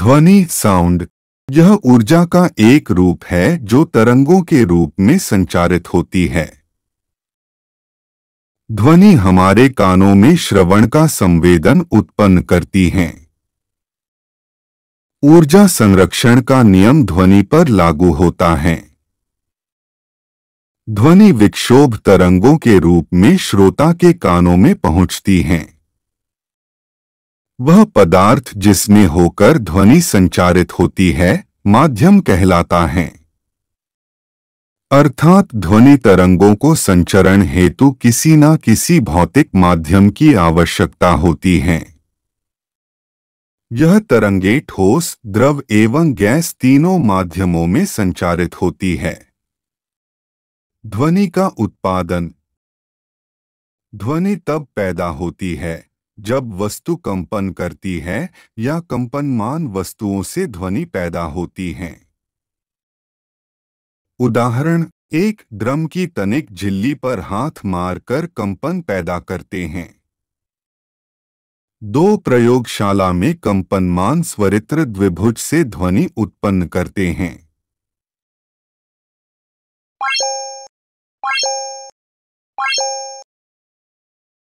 ध्वनि साउंड यह ऊर्जा का एक रूप है जो तरंगों के रूप में संचारित होती है ध्वनि हमारे कानों में श्रवण का संवेदन उत्पन्न करती है ऊर्जा संरक्षण का नियम ध्वनि पर लागू होता है ध्वनि विक्षोभ तरंगों के रूप में श्रोता के कानों में पहुंचती हैं वह पदार्थ जिसमें होकर ध्वनि संचारित होती है माध्यम कहलाता है अर्थात ध्वनि तरंगों को संचरण हेतु किसी न किसी भौतिक माध्यम की आवश्यकता होती है यह तरंगे ठोस द्रव एवं गैस तीनों माध्यमों में संचारित होती है ध्वनि का उत्पादन ध्वनि तब पैदा होती है जब वस्तु कंपन करती है या कंपनमान वस्तुओं से ध्वनि पैदा होती है उदाहरण एक ड्रम की तनिक झिल्ली पर हाथ मारकर कंपन पैदा करते हैं दो प्रयोगशाला में कंपनमान स्वरित्र द्विभुज से ध्वनि उत्पन्न करते हैं Bye.